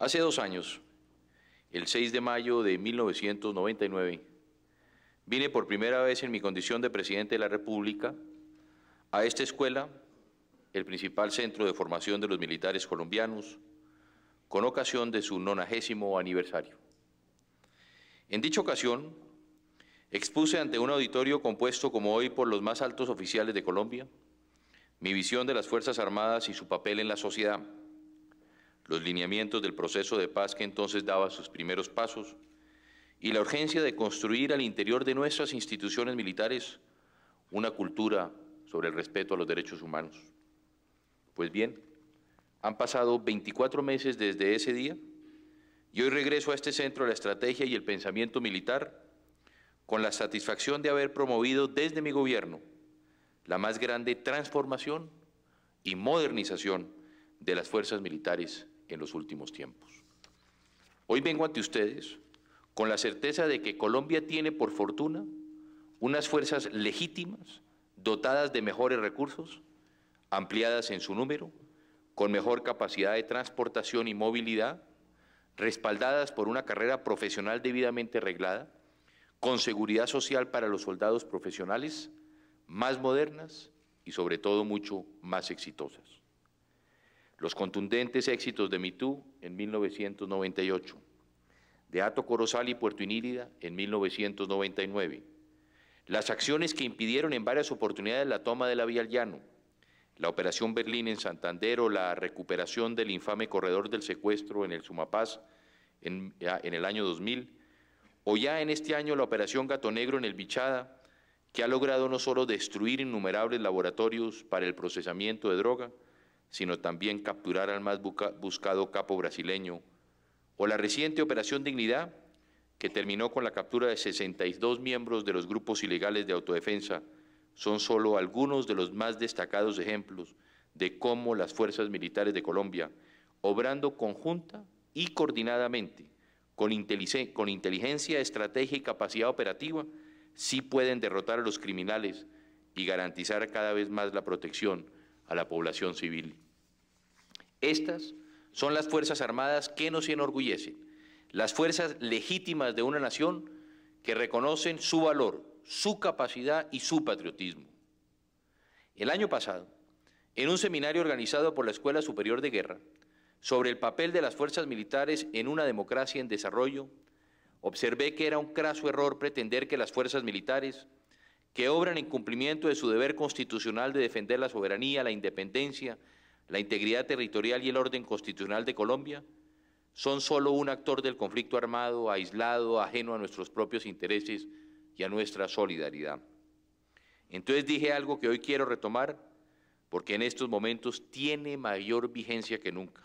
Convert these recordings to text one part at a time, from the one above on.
Hace dos años, el 6 de mayo de 1999, vine por primera vez en mi condición de presidente de la República a esta escuela, el principal centro de formación de los militares colombianos, con ocasión de su nonagésimo aniversario. En dicha ocasión, expuse ante un auditorio compuesto como hoy por los más altos oficiales de Colombia mi visión de las Fuerzas Armadas y su papel en la sociedad los lineamientos del proceso de paz que entonces daba sus primeros pasos y la urgencia de construir al interior de nuestras instituciones militares una cultura sobre el respeto a los derechos humanos. Pues bien, han pasado 24 meses desde ese día y hoy regreso a este centro de la estrategia y el pensamiento militar con la satisfacción de haber promovido desde mi gobierno la más grande transformación y modernización de las fuerzas militares en los últimos tiempos. Hoy vengo ante ustedes con la certeza de que Colombia tiene, por fortuna, unas fuerzas legítimas, dotadas de mejores recursos, ampliadas en su número, con mejor capacidad de transportación y movilidad, respaldadas por una carrera profesional debidamente reglada, con seguridad social para los soldados profesionales, más modernas y sobre todo mucho más exitosas los contundentes éxitos de Mitú en 1998, de Ato Corozal y Puerto Inírida en 1999, las acciones que impidieron en varias oportunidades la toma de la vía al llano, la Operación Berlín en Santander o la recuperación del infame corredor del secuestro en el Sumapaz en, en el año 2000, o ya en este año la Operación Gato Negro en el Bichada, que ha logrado no solo destruir innumerables laboratorios para el procesamiento de droga, sino también capturar al más buscado capo brasileño, o la reciente Operación Dignidad, que terminó con la captura de 62 miembros de los grupos ilegales de autodefensa, son solo algunos de los más destacados ejemplos de cómo las fuerzas militares de Colombia, obrando conjunta y coordinadamente, con, con inteligencia, estrategia y capacidad operativa, sí pueden derrotar a los criminales y garantizar cada vez más la protección a la población civil. Estas son las Fuerzas Armadas que nos enorgullecen, las fuerzas legítimas de una nación que reconocen su valor, su capacidad y su patriotismo. El año pasado, en un seminario organizado por la Escuela Superior de Guerra sobre el papel de las fuerzas militares en una democracia en desarrollo, observé que era un craso error pretender que las fuerzas militares que obran en cumplimiento de su deber constitucional de defender la soberanía, la independencia, la integridad territorial y el orden constitucional de Colombia, son solo un actor del conflicto armado, aislado, ajeno a nuestros propios intereses y a nuestra solidaridad. Entonces dije algo que hoy quiero retomar porque en estos momentos tiene mayor vigencia que nunca.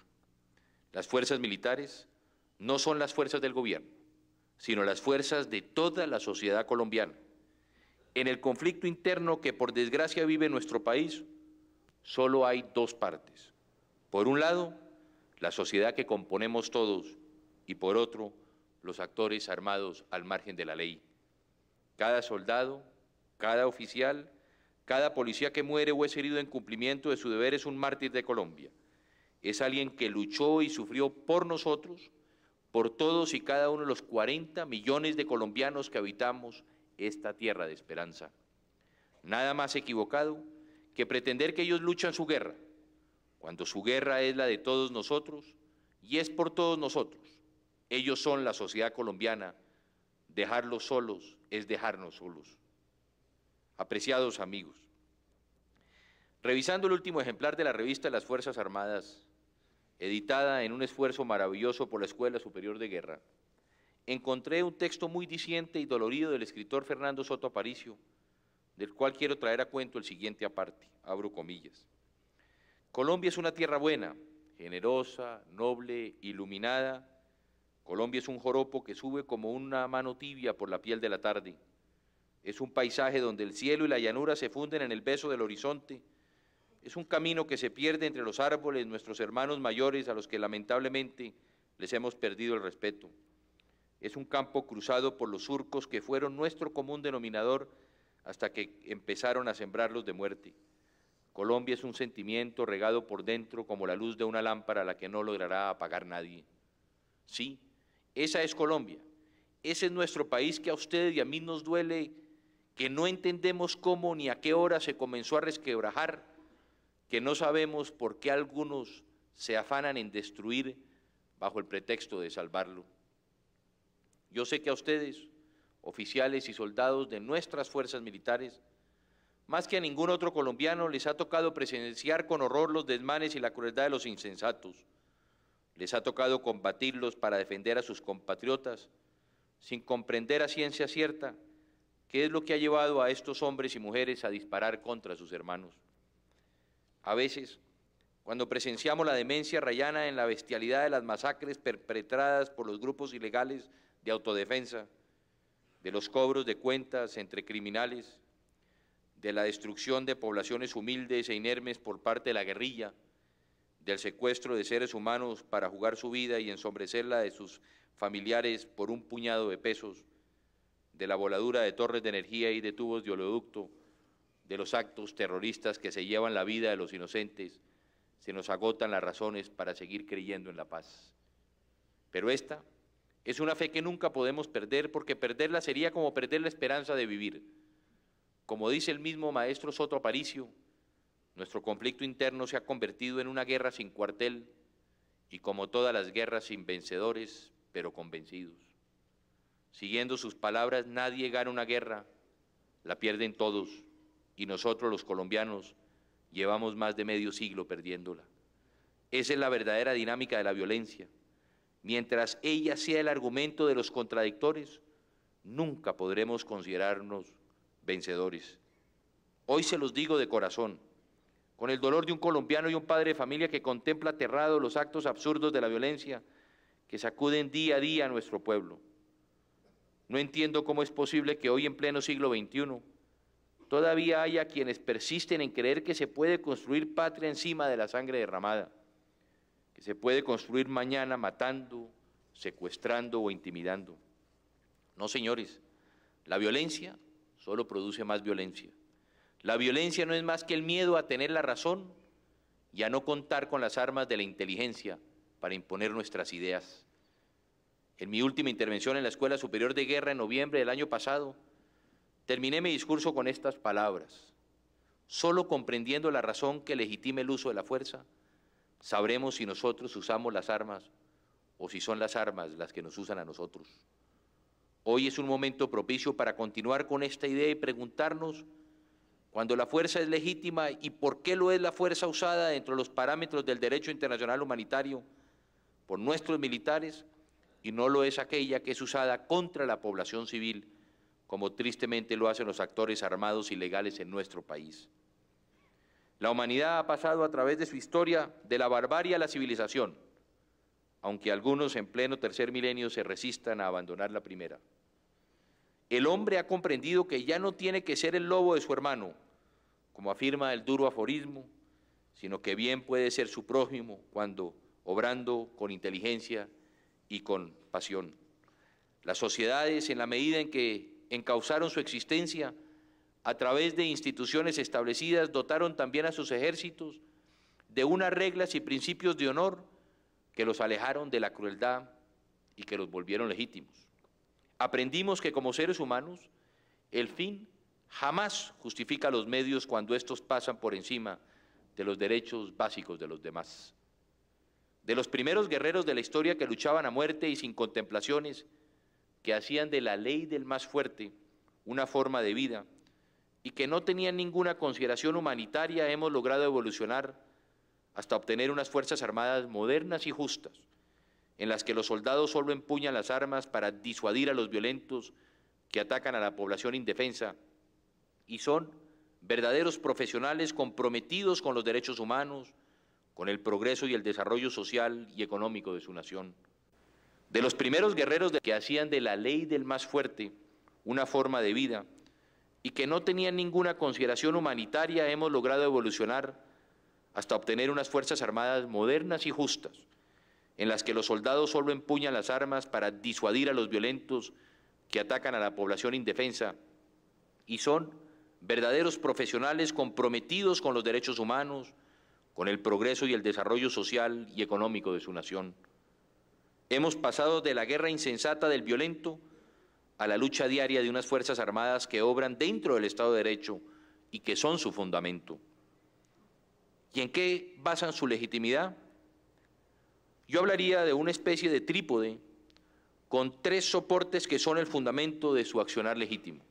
Las fuerzas militares no son las fuerzas del gobierno, sino las fuerzas de toda la sociedad colombiana en el conflicto interno que por desgracia vive nuestro país, solo hay dos partes. Por un lado, la sociedad que componemos todos y por otro, los actores armados al margen de la ley. Cada soldado, cada oficial, cada policía que muere o es herido en cumplimiento de su deber es un mártir de Colombia. Es alguien que luchó y sufrió por nosotros, por todos y cada uno de los 40 millones de colombianos que habitamos esta tierra de esperanza. Nada más equivocado que pretender que ellos luchan su guerra, cuando su guerra es la de todos nosotros y es por todos nosotros. Ellos son la sociedad colombiana, dejarlos solos es dejarnos solos. Apreciados amigos, revisando el último ejemplar de la revista las Fuerzas Armadas, editada en un esfuerzo maravilloso por la Escuela Superior de Guerra, encontré un texto muy diciente y dolorido del escritor Fernando Soto Aparicio, del cual quiero traer a cuento el siguiente aparte, abro comillas. Colombia es una tierra buena, generosa, noble, iluminada. Colombia es un joropo que sube como una mano tibia por la piel de la tarde. Es un paisaje donde el cielo y la llanura se funden en el beso del horizonte. Es un camino que se pierde entre los árboles, nuestros hermanos mayores a los que lamentablemente les hemos perdido el respeto. Es un campo cruzado por los surcos que fueron nuestro común denominador hasta que empezaron a sembrarlos de muerte. Colombia es un sentimiento regado por dentro como la luz de una lámpara a la que no logrará apagar nadie. Sí, esa es Colombia. Ese es nuestro país que a usted y a mí nos duele, que no entendemos cómo ni a qué hora se comenzó a resquebrajar, que no sabemos por qué algunos se afanan en destruir bajo el pretexto de salvarlo. Yo sé que a ustedes, oficiales y soldados de nuestras fuerzas militares, más que a ningún otro colombiano les ha tocado presenciar con horror los desmanes y la crueldad de los insensatos. Les ha tocado combatirlos para defender a sus compatriotas, sin comprender a ciencia cierta qué es lo que ha llevado a estos hombres y mujeres a disparar contra sus hermanos. A veces, cuando presenciamos la demencia rayana en la bestialidad de las masacres perpetradas por los grupos ilegales de autodefensa, de los cobros de cuentas entre criminales, de la destrucción de poblaciones humildes e inermes por parte de la guerrilla, del secuestro de seres humanos para jugar su vida y ensombrecerla de sus familiares por un puñado de pesos, de la voladura de torres de energía y de tubos de oleoducto, de los actos terroristas que se llevan la vida de los inocentes, se nos agotan las razones para seguir creyendo en la paz. Pero esta es una fe que nunca podemos perder porque perderla sería como perder la esperanza de vivir. Como dice el mismo maestro Soto Aparicio, nuestro conflicto interno se ha convertido en una guerra sin cuartel y como todas las guerras sin vencedores, pero convencidos. Siguiendo sus palabras, nadie gana una guerra, la pierden todos y nosotros los colombianos llevamos más de medio siglo perdiéndola. Esa es la verdadera dinámica de la violencia mientras ella sea el argumento de los contradictores, nunca podremos considerarnos vencedores. Hoy se los digo de corazón, con el dolor de un colombiano y un padre de familia que contempla aterrado los actos absurdos de la violencia que sacuden día a día a nuestro pueblo. No entiendo cómo es posible que hoy en pleno siglo XXI todavía haya quienes persisten en creer que se puede construir patria encima de la sangre derramada que se puede construir mañana matando, secuestrando o intimidando. No, señores, la violencia solo produce más violencia. La violencia no es más que el miedo a tener la razón y a no contar con las armas de la inteligencia para imponer nuestras ideas. En mi última intervención en la Escuela Superior de Guerra en noviembre del año pasado, terminé mi discurso con estas palabras. Solo comprendiendo la razón que legitime el uso de la fuerza, Sabremos si nosotros usamos las armas o si son las armas las que nos usan a nosotros. Hoy es un momento propicio para continuar con esta idea y preguntarnos cuando la fuerza es legítima y por qué lo es la fuerza usada dentro de los parámetros del derecho internacional humanitario por nuestros militares y no lo es aquella que es usada contra la población civil, como tristemente lo hacen los actores armados ilegales en nuestro país. La humanidad ha pasado a través de su historia de la barbarie a la civilización, aunque algunos en pleno tercer milenio se resistan a abandonar la primera. El hombre ha comprendido que ya no tiene que ser el lobo de su hermano, como afirma el duro aforismo, sino que bien puede ser su prójimo cuando, obrando con inteligencia y con pasión. Las sociedades, en la medida en que encausaron su existencia, a través de instituciones establecidas, dotaron también a sus ejércitos de unas reglas y principios de honor que los alejaron de la crueldad y que los volvieron legítimos. Aprendimos que como seres humanos, el fin jamás justifica los medios cuando estos pasan por encima de los derechos básicos de los demás. De los primeros guerreros de la historia que luchaban a muerte y sin contemplaciones, que hacían de la ley del más fuerte una forma de vida, y que no tenían ninguna consideración humanitaria, hemos logrado evolucionar hasta obtener unas Fuerzas Armadas modernas y justas, en las que los soldados solo empuñan las armas para disuadir a los violentos que atacan a la población indefensa y son verdaderos profesionales comprometidos con los derechos humanos, con el progreso y el desarrollo social y económico de su nación. De los primeros guerreros que hacían de la ley del más fuerte una forma de vida, y que no tenían ninguna consideración humanitaria, hemos logrado evolucionar hasta obtener unas Fuerzas Armadas modernas y justas, en las que los soldados solo empuñan las armas para disuadir a los violentos que atacan a la población indefensa y son verdaderos profesionales comprometidos con los derechos humanos, con el progreso y el desarrollo social y económico de su nación. Hemos pasado de la guerra insensata del violento a la lucha diaria de unas Fuerzas Armadas que obran dentro del Estado de Derecho y que son su fundamento. ¿Y en qué basan su legitimidad? Yo hablaría de una especie de trípode con tres soportes que son el fundamento de su accionar legítimo.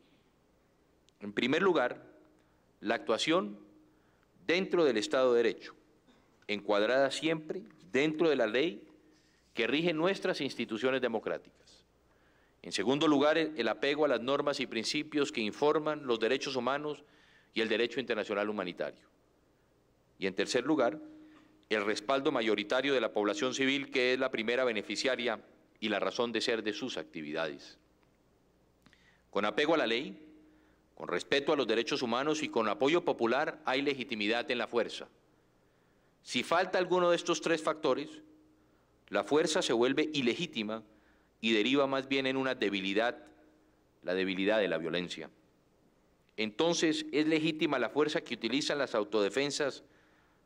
En primer lugar, la actuación dentro del Estado de Derecho, encuadrada siempre dentro de la ley que rige nuestras instituciones democráticas. En segundo lugar, el apego a las normas y principios que informan los derechos humanos y el derecho internacional humanitario. Y en tercer lugar, el respaldo mayoritario de la población civil, que es la primera beneficiaria y la razón de ser de sus actividades. Con apego a la ley, con respeto a los derechos humanos y con apoyo popular hay legitimidad en la fuerza. Si falta alguno de estos tres factores, la fuerza se vuelve ilegítima y deriva más bien en una debilidad, la debilidad de la violencia. Entonces es legítima la fuerza que utilizan las autodefensas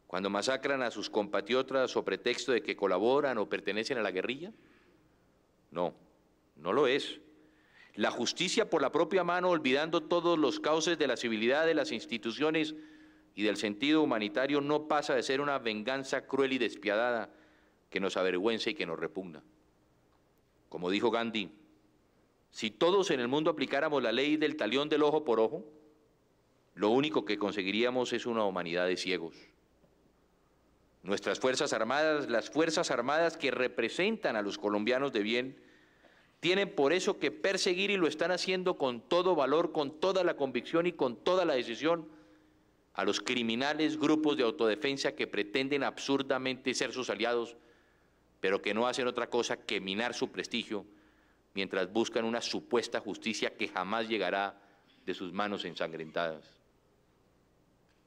cuando masacran a sus compatriotas o pretexto de que colaboran o pertenecen a la guerrilla? No, no lo es. La justicia por la propia mano, olvidando todos los cauces de la civilidad de las instituciones y del sentido humanitario, no pasa de ser una venganza cruel y despiadada que nos avergüenza y que nos repugna. Como dijo Gandhi, si todos en el mundo aplicáramos la ley del talión del ojo por ojo, lo único que conseguiríamos es una humanidad de ciegos. Nuestras Fuerzas Armadas, las Fuerzas Armadas que representan a los colombianos de bien, tienen por eso que perseguir y lo están haciendo con todo valor, con toda la convicción y con toda la decisión a los criminales grupos de autodefensa que pretenden absurdamente ser sus aliados pero que no hacen otra cosa que minar su prestigio mientras buscan una supuesta justicia que jamás llegará de sus manos ensangrentadas.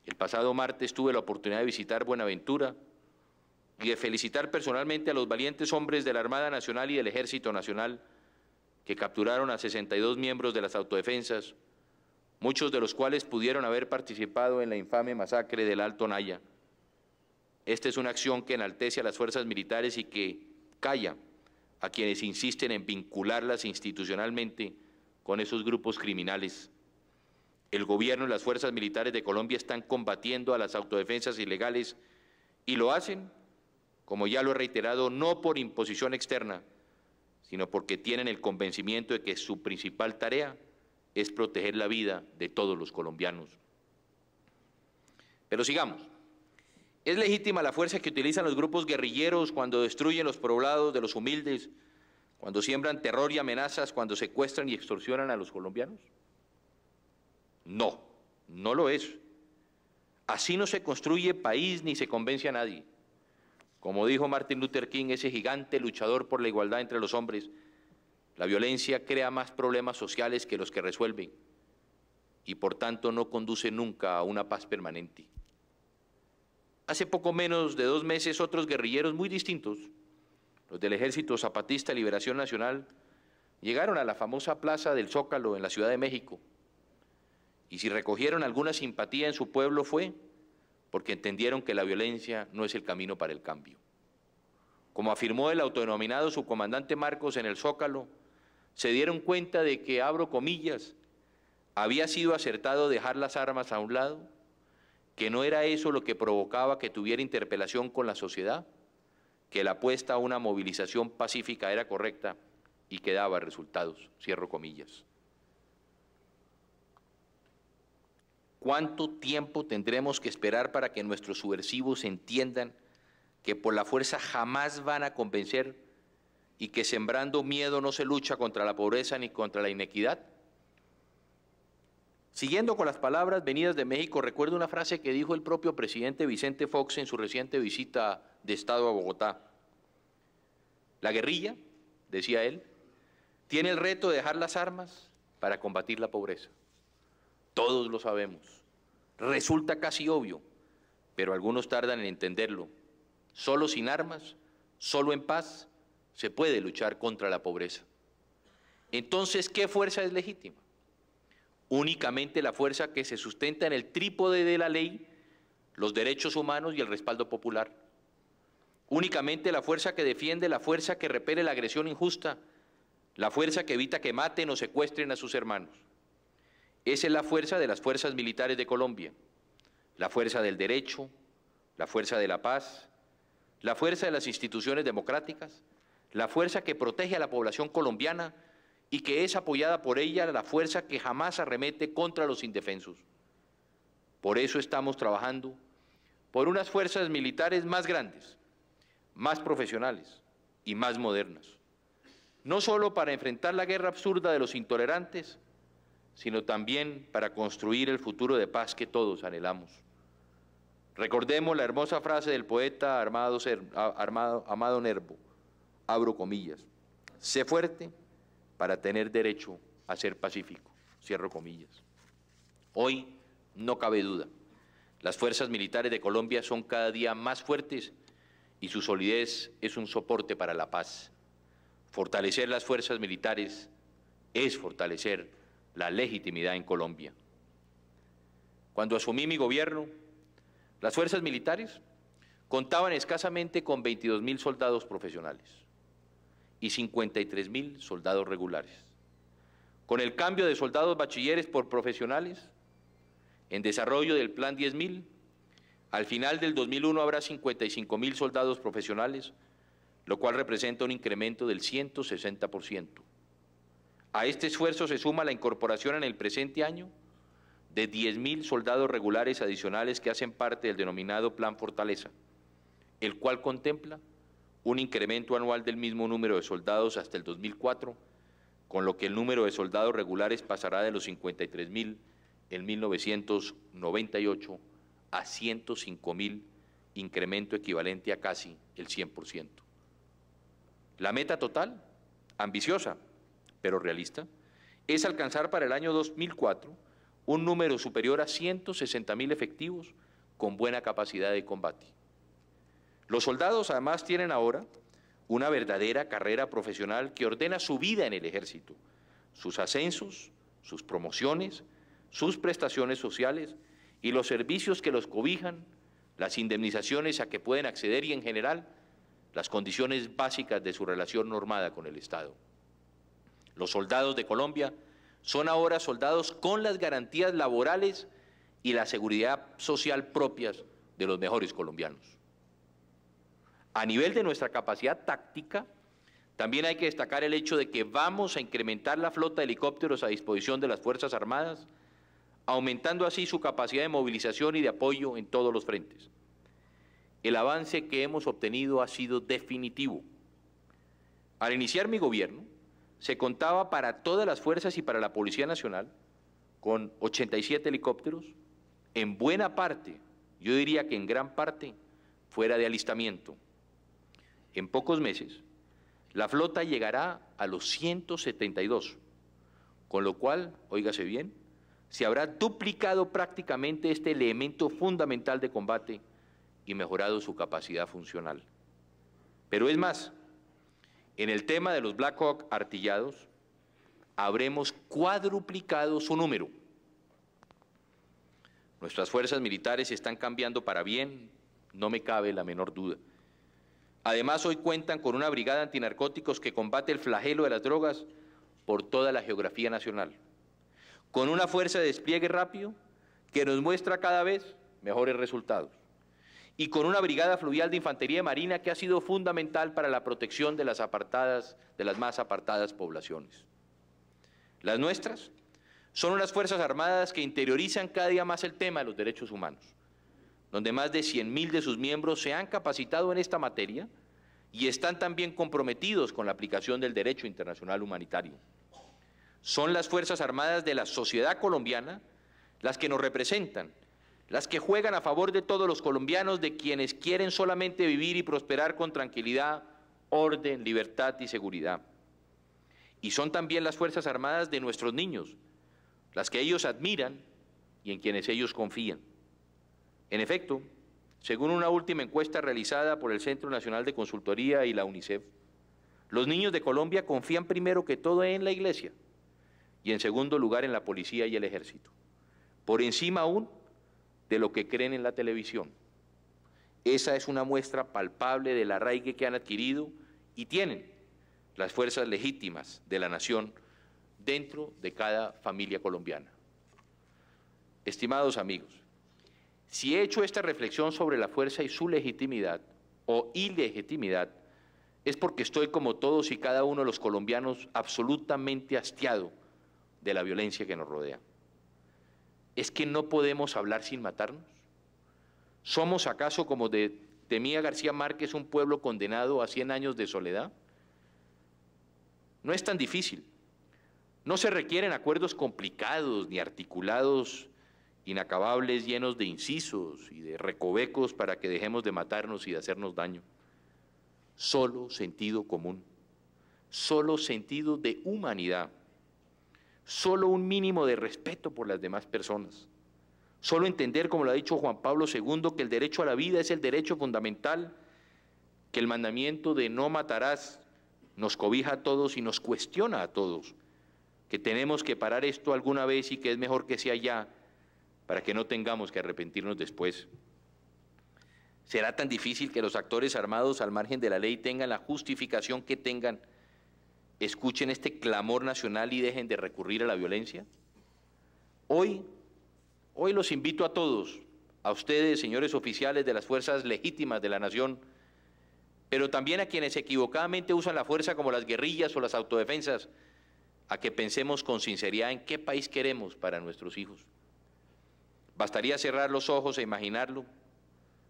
El pasado martes tuve la oportunidad de visitar Buenaventura y de felicitar personalmente a los valientes hombres de la Armada Nacional y del Ejército Nacional que capturaron a 62 miembros de las autodefensas, muchos de los cuales pudieron haber participado en la infame masacre del Alto Naya, esta es una acción que enaltece a las fuerzas militares y que calla a quienes insisten en vincularlas institucionalmente con esos grupos criminales. El gobierno y las fuerzas militares de Colombia están combatiendo a las autodefensas ilegales y lo hacen, como ya lo he reiterado, no por imposición externa, sino porque tienen el convencimiento de que su principal tarea es proteger la vida de todos los colombianos. Pero sigamos. Es legítima la fuerza que utilizan los grupos guerrilleros cuando destruyen los poblados de los humildes, cuando siembran terror y amenazas, cuando secuestran y extorsionan a los colombianos. No, no lo es. Así no se construye país ni se convence a nadie. Como dijo Martin Luther King, ese gigante luchador por la igualdad entre los hombres, la violencia crea más problemas sociales que los que resuelven y por tanto no conduce nunca a una paz permanente. Hace poco menos de dos meses otros guerrilleros muy distintos, los del Ejército Zapatista Liberación Nacional, llegaron a la famosa Plaza del Zócalo en la Ciudad de México. Y si recogieron alguna simpatía en su pueblo fue porque entendieron que la violencia no es el camino para el cambio. Como afirmó el autodenominado subcomandante Marcos en el Zócalo, se dieron cuenta de que, abro comillas, había sido acertado dejar las armas a un lado ¿Que no era eso lo que provocaba que tuviera interpelación con la sociedad? ¿Que la apuesta a una movilización pacífica era correcta y que daba resultados? Cierro comillas. ¿Cuánto tiempo tendremos que esperar para que nuestros subversivos entiendan que por la fuerza jamás van a convencer y que sembrando miedo no se lucha contra la pobreza ni contra la inequidad? Siguiendo con las palabras venidas de México, recuerdo una frase que dijo el propio presidente Vicente Fox en su reciente visita de Estado a Bogotá. La guerrilla, decía él, tiene el reto de dejar las armas para combatir la pobreza. Todos lo sabemos. Resulta casi obvio, pero algunos tardan en entenderlo. Solo sin armas, solo en paz, se puede luchar contra la pobreza. Entonces, ¿qué fuerza es legítima? únicamente la fuerza que se sustenta en el trípode de la ley, los derechos humanos y el respaldo popular. Únicamente la fuerza que defiende, la fuerza que repele la agresión injusta, la fuerza que evita que maten o secuestren a sus hermanos. Esa es la fuerza de las fuerzas militares de Colombia, la fuerza del derecho, la fuerza de la paz, la fuerza de las instituciones democráticas, la fuerza que protege a la población colombiana y que es apoyada por ella la fuerza que jamás arremete contra los indefensos. Por eso estamos trabajando por unas fuerzas militares más grandes, más profesionales y más modernas, no solo para enfrentar la guerra absurda de los intolerantes, sino también para construir el futuro de paz que todos anhelamos. Recordemos la hermosa frase del poeta Armado, Amado Nervo, abro comillas, sé fuerte, para tener derecho a ser pacífico. Cierro comillas. Hoy no cabe duda. Las fuerzas militares de Colombia son cada día más fuertes y su solidez es un soporte para la paz. Fortalecer las fuerzas militares es fortalecer la legitimidad en Colombia. Cuando asumí mi gobierno, las fuerzas militares contaban escasamente con 22 mil soldados profesionales y 53 mil soldados regulares. Con el cambio de soldados bachilleres por profesionales, en desarrollo del Plan 10.000, al final del 2001 habrá 55 mil soldados profesionales, lo cual representa un incremento del 160%. A este esfuerzo se suma la incorporación en el presente año de 10.000 soldados regulares adicionales que hacen parte del denominado Plan Fortaleza, el cual contempla un incremento anual del mismo número de soldados hasta el 2004, con lo que el número de soldados regulares pasará de los 53.000 en 1998 a 105.000, incremento equivalente a casi el 100%. La meta total, ambiciosa, pero realista, es alcanzar para el año 2004 un número superior a 160.000 efectivos con buena capacidad de combate. Los soldados además tienen ahora una verdadera carrera profesional que ordena su vida en el ejército, sus ascensos, sus promociones, sus prestaciones sociales y los servicios que los cobijan, las indemnizaciones a que pueden acceder y en general las condiciones básicas de su relación normada con el Estado. Los soldados de Colombia son ahora soldados con las garantías laborales y la seguridad social propias de los mejores colombianos. A nivel de nuestra capacidad táctica, también hay que destacar el hecho de que vamos a incrementar la flota de helicópteros a disposición de las Fuerzas Armadas, aumentando así su capacidad de movilización y de apoyo en todos los frentes. El avance que hemos obtenido ha sido definitivo. Al iniciar mi gobierno, se contaba para todas las fuerzas y para la Policía Nacional con 87 helicópteros, en buena parte, yo diría que en gran parte, fuera de alistamiento. En pocos meses, la flota llegará a los 172, con lo cual, óigase bien, se habrá duplicado prácticamente este elemento fundamental de combate y mejorado su capacidad funcional. Pero es más, en el tema de los Black Hawk artillados, habremos cuadruplicado su número. Nuestras fuerzas militares están cambiando para bien, no me cabe la menor duda. Además, hoy cuentan con una brigada antinarcóticos que combate el flagelo de las drogas por toda la geografía nacional, con una fuerza de despliegue rápido que nos muestra cada vez mejores resultados, y con una brigada fluvial de infantería marina que ha sido fundamental para la protección de las, apartadas, de las más apartadas poblaciones. Las nuestras son unas fuerzas armadas que interiorizan cada día más el tema de los derechos humanos donde más de 100.000 de sus miembros se han capacitado en esta materia y están también comprometidos con la aplicación del derecho internacional humanitario. Son las Fuerzas Armadas de la sociedad colombiana las que nos representan, las que juegan a favor de todos los colombianos, de quienes quieren solamente vivir y prosperar con tranquilidad, orden, libertad y seguridad. Y son también las Fuerzas Armadas de nuestros niños, las que ellos admiran y en quienes ellos confían. En efecto, según una última encuesta realizada por el Centro Nacional de Consultoría y la UNICEF, los niños de Colombia confían primero que todo en la Iglesia y en segundo lugar en la policía y el ejército, por encima aún de lo que creen en la televisión. Esa es una muestra palpable del arraigue que han adquirido y tienen las fuerzas legítimas de la nación dentro de cada familia colombiana. Estimados amigos, si he hecho esta reflexión sobre la fuerza y su legitimidad o ilegitimidad, es porque estoy como todos y cada uno de los colombianos absolutamente hastiado de la violencia que nos rodea. ¿Es que no podemos hablar sin matarnos? ¿Somos acaso, como de, temía García Márquez, un pueblo condenado a 100 años de soledad? No es tan difícil. No se requieren acuerdos complicados ni articulados inacabables, llenos de incisos y de recovecos para que dejemos de matarnos y de hacernos daño. Solo sentido común, solo sentido de humanidad, solo un mínimo de respeto por las demás personas, solo entender, como lo ha dicho Juan Pablo II, que el derecho a la vida es el derecho fundamental, que el mandamiento de no matarás nos cobija a todos y nos cuestiona a todos, que tenemos que parar esto alguna vez y que es mejor que sea ya para que no tengamos que arrepentirnos después. ¿Será tan difícil que los actores armados al margen de la ley tengan la justificación que tengan? Escuchen este clamor nacional y dejen de recurrir a la violencia. Hoy, hoy los invito a todos, a ustedes, señores oficiales de las fuerzas legítimas de la nación, pero también a quienes equivocadamente usan la fuerza como las guerrillas o las autodefensas, a que pensemos con sinceridad en qué país queremos para nuestros hijos. Bastaría cerrar los ojos e imaginarlo.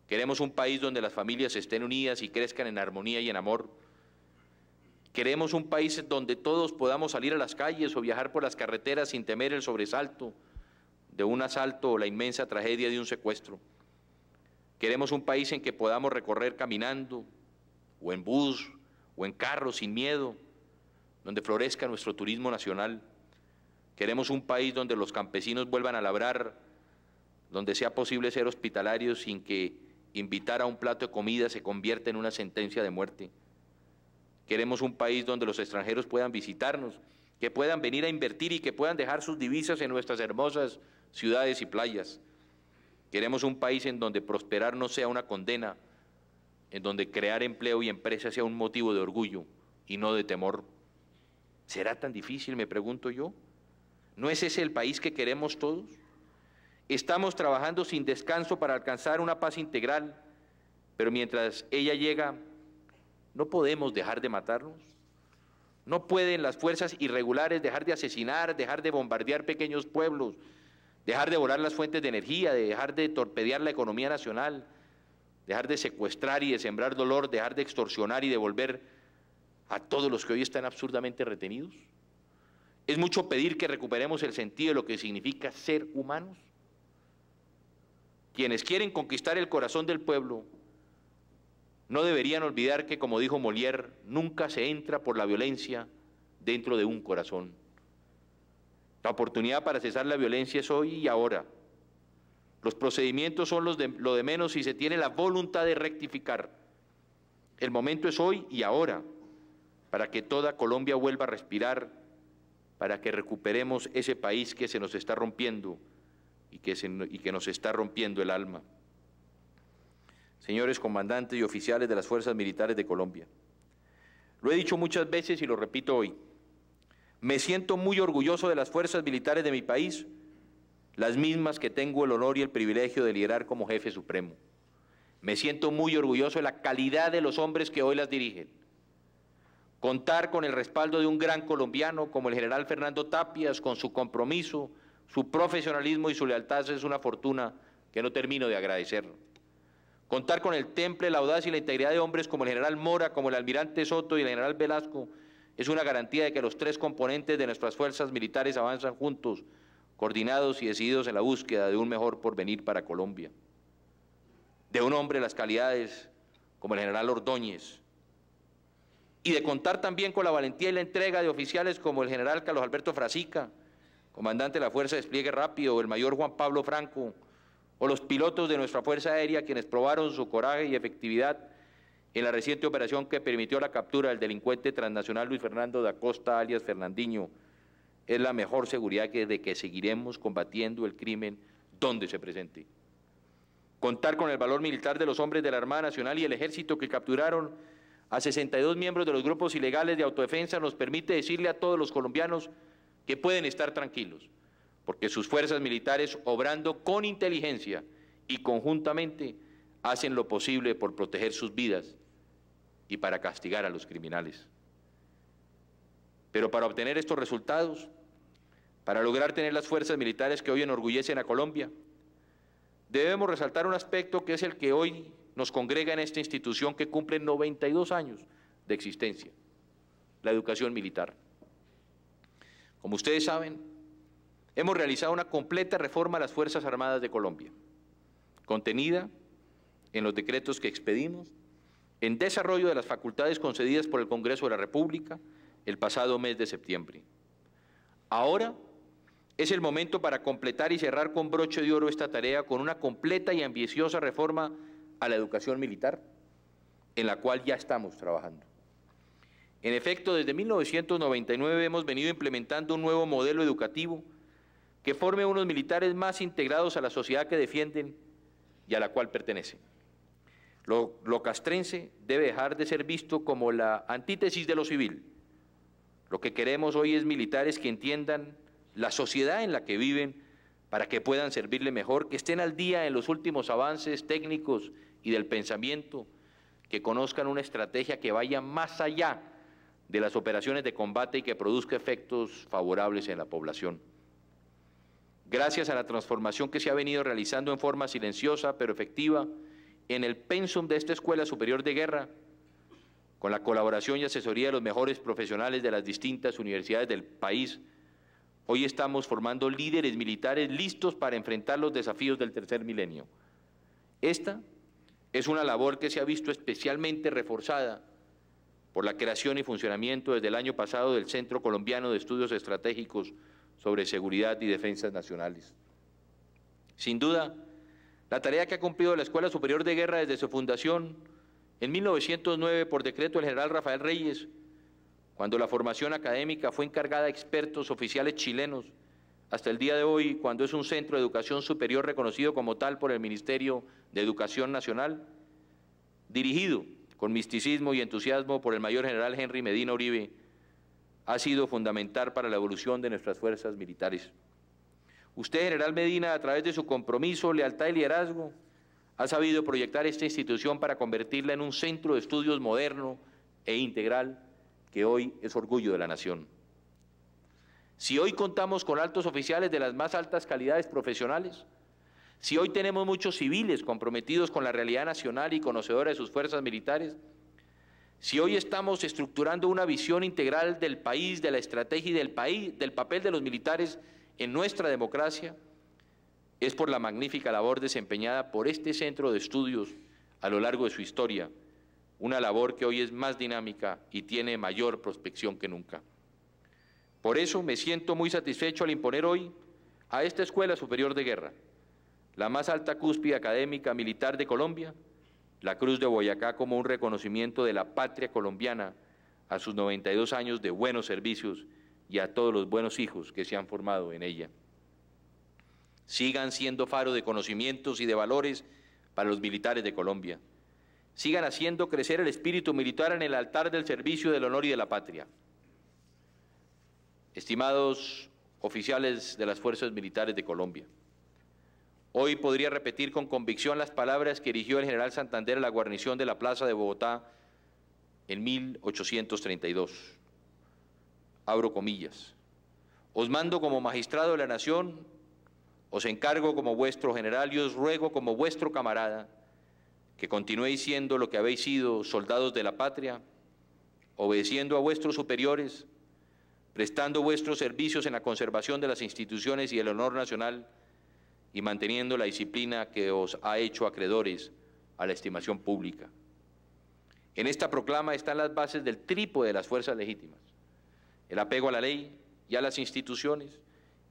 Queremos un país donde las familias estén unidas y crezcan en armonía y en amor. Queremos un país donde todos podamos salir a las calles o viajar por las carreteras sin temer el sobresalto de un asalto o la inmensa tragedia de un secuestro. Queremos un país en que podamos recorrer caminando, o en bus, o en carro sin miedo, donde florezca nuestro turismo nacional. Queremos un país donde los campesinos vuelvan a labrar, donde sea posible ser hospitalario sin que invitar a un plato de comida se convierta en una sentencia de muerte. Queremos un país donde los extranjeros puedan visitarnos, que puedan venir a invertir y que puedan dejar sus divisas en nuestras hermosas ciudades y playas. Queremos un país en donde prosperar no sea una condena, en donde crear empleo y empresa sea un motivo de orgullo y no de temor. ¿Será tan difícil, me pregunto yo? ¿No es ese el país que queremos todos? Estamos trabajando sin descanso para alcanzar una paz integral, pero mientras ella llega, no podemos dejar de matarnos. No pueden las fuerzas irregulares dejar de asesinar, dejar de bombardear pequeños pueblos, dejar de volar las fuentes de energía, dejar de torpedear la economía nacional, dejar de secuestrar y de sembrar dolor, dejar de extorsionar y devolver a todos los que hoy están absurdamente retenidos. Es mucho pedir que recuperemos el sentido de lo que significa ser humanos quienes quieren conquistar el corazón del pueblo, no deberían olvidar que, como dijo Molière, nunca se entra por la violencia dentro de un corazón. La oportunidad para cesar la violencia es hoy y ahora. Los procedimientos son los de, lo de menos si se tiene la voluntad de rectificar. El momento es hoy y ahora para que toda Colombia vuelva a respirar, para que recuperemos ese país que se nos está rompiendo y que, nos está rompiendo el alma. Señores comandantes y oficiales de las Fuerzas Militares de Colombia, lo he dicho muchas veces y lo repito hoy, me siento muy orgulloso de las Fuerzas Militares de mi país, las mismas que tengo el honor y el privilegio de liderar como jefe supremo. Me siento muy orgulloso de la calidad de los hombres que hoy las dirigen. Contar con el respaldo de un gran colombiano como el general Fernando Tapias, con su compromiso, su profesionalismo y su lealtad es una fortuna que no termino de agradecer. Contar con el temple, la audacia y la integridad de hombres como el general Mora, como el almirante Soto y el general Velasco es una garantía de que los tres componentes de nuestras fuerzas militares avanzan juntos, coordinados y decididos en la búsqueda de un mejor porvenir para Colombia. De un hombre las calidades como el general Ordóñez, y de contar también con la valentía y la entrega de oficiales como el general Carlos Alberto Frasica, comandante de la Fuerza de Despliegue Rápido, el mayor Juan Pablo Franco, o los pilotos de nuestra Fuerza Aérea, quienes probaron su coraje y efectividad en la reciente operación que permitió la captura del delincuente transnacional Luis Fernando da Costa, alias Fernandinho, Es la mejor seguridad que, de que seguiremos combatiendo el crimen donde se presente. Contar con el valor militar de los hombres de la Armada Nacional y el Ejército que capturaron a 62 miembros de los grupos ilegales de autodefensa nos permite decirle a todos los colombianos que pueden estar tranquilos, porque sus fuerzas militares, obrando con inteligencia y conjuntamente, hacen lo posible por proteger sus vidas y para castigar a los criminales. Pero para obtener estos resultados, para lograr tener las fuerzas militares que hoy enorgullecen a Colombia, debemos resaltar un aspecto que es el que hoy nos congrega en esta institución que cumple 92 años de existencia, la educación militar. Como ustedes saben, hemos realizado una completa reforma a las Fuerzas Armadas de Colombia, contenida en los decretos que expedimos, en desarrollo de las facultades concedidas por el Congreso de la República el pasado mes de septiembre. Ahora es el momento para completar y cerrar con broche de oro esta tarea con una completa y ambiciosa reforma a la educación militar, en la cual ya estamos trabajando. En efecto, desde 1999 hemos venido implementando un nuevo modelo educativo que forme unos militares más integrados a la sociedad que defienden y a la cual pertenecen. Lo, lo castrense debe dejar de ser visto como la antítesis de lo civil. Lo que queremos hoy es militares que entiendan la sociedad en la que viven para que puedan servirle mejor, que estén al día en los últimos avances técnicos y del pensamiento, que conozcan una estrategia que vaya más allá de las operaciones de combate y que produzca efectos favorables en la población. Gracias a la transformación que se ha venido realizando en forma silenciosa pero efectiva en el pensum de esta Escuela Superior de Guerra, con la colaboración y asesoría de los mejores profesionales de las distintas universidades del país, hoy estamos formando líderes militares listos para enfrentar los desafíos del tercer milenio. Esta es una labor que se ha visto especialmente reforzada por la creación y funcionamiento desde el año pasado del Centro Colombiano de Estudios Estratégicos sobre Seguridad y Defensas Nacionales. Sin duda, la tarea que ha cumplido la Escuela Superior de Guerra desde su fundación en 1909 por decreto del general Rafael Reyes, cuando la formación académica fue encargada a expertos oficiales chilenos, hasta el día de hoy, cuando es un centro de educación superior reconocido como tal por el Ministerio de Educación Nacional, dirigido con misticismo y entusiasmo por el mayor general Henry Medina Uribe, ha sido fundamental para la evolución de nuestras fuerzas militares. Usted, general Medina, a través de su compromiso, lealtad y liderazgo, ha sabido proyectar esta institución para convertirla en un centro de estudios moderno e integral que hoy es orgullo de la nación. Si hoy contamos con altos oficiales de las más altas calidades profesionales, si hoy tenemos muchos civiles comprometidos con la realidad nacional y conocedores de sus fuerzas militares, si hoy estamos estructurando una visión integral del país, de la estrategia y del país, del papel de los militares en nuestra democracia, es por la magnífica labor desempeñada por este centro de estudios a lo largo de su historia, una labor que hoy es más dinámica y tiene mayor prospección que nunca. Por eso me siento muy satisfecho al imponer hoy a esta Escuela Superior de Guerra la más alta cúspide académica militar de Colombia, la Cruz de Boyacá como un reconocimiento de la patria colombiana a sus 92 años de buenos servicios y a todos los buenos hijos que se han formado en ella. Sigan siendo faro de conocimientos y de valores para los militares de Colombia. Sigan haciendo crecer el espíritu militar en el altar del servicio del honor y de la patria. Estimados oficiales de las Fuerzas Militares de Colombia, Hoy podría repetir con convicción las palabras que erigió el general Santander a la guarnición de la Plaza de Bogotá en 1832. Abro comillas. Os mando como magistrado de la nación, os encargo como vuestro general y os ruego como vuestro camarada que continuéis siendo lo que habéis sido, soldados de la patria, obedeciendo a vuestros superiores, prestando vuestros servicios en la conservación de las instituciones y el honor nacional, y manteniendo la disciplina que os ha hecho acreedores a la estimación pública. En esta proclama están las bases del trípode de las fuerzas legítimas, el apego a la ley y a las instituciones,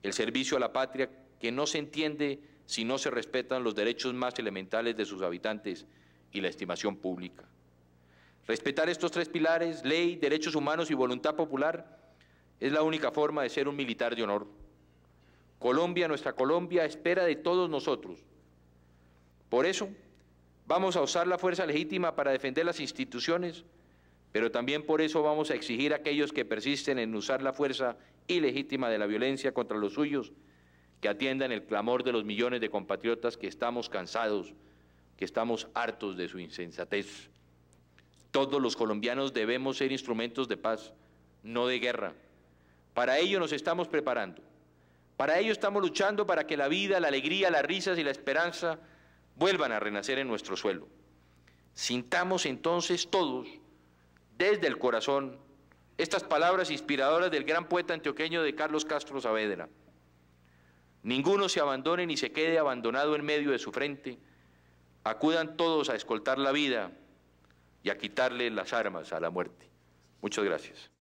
el servicio a la patria que no se entiende si no se respetan los derechos más elementales de sus habitantes y la estimación pública. Respetar estos tres pilares, ley, derechos humanos y voluntad popular, es la única forma de ser un militar de honor. Colombia, nuestra Colombia, espera de todos nosotros. Por eso, vamos a usar la fuerza legítima para defender las instituciones, pero también por eso vamos a exigir a aquellos que persisten en usar la fuerza ilegítima de la violencia contra los suyos, que atiendan el clamor de los millones de compatriotas que estamos cansados, que estamos hartos de su insensatez. Todos los colombianos debemos ser instrumentos de paz, no de guerra. Para ello nos estamos preparando. Para ello estamos luchando para que la vida, la alegría, las risas y la esperanza vuelvan a renacer en nuestro suelo. Sintamos entonces todos, desde el corazón, estas palabras inspiradoras del gran poeta antioqueño de Carlos Castro Saavedra. Ninguno se abandone ni se quede abandonado en medio de su frente. Acudan todos a escoltar la vida y a quitarle las armas a la muerte. Muchas gracias.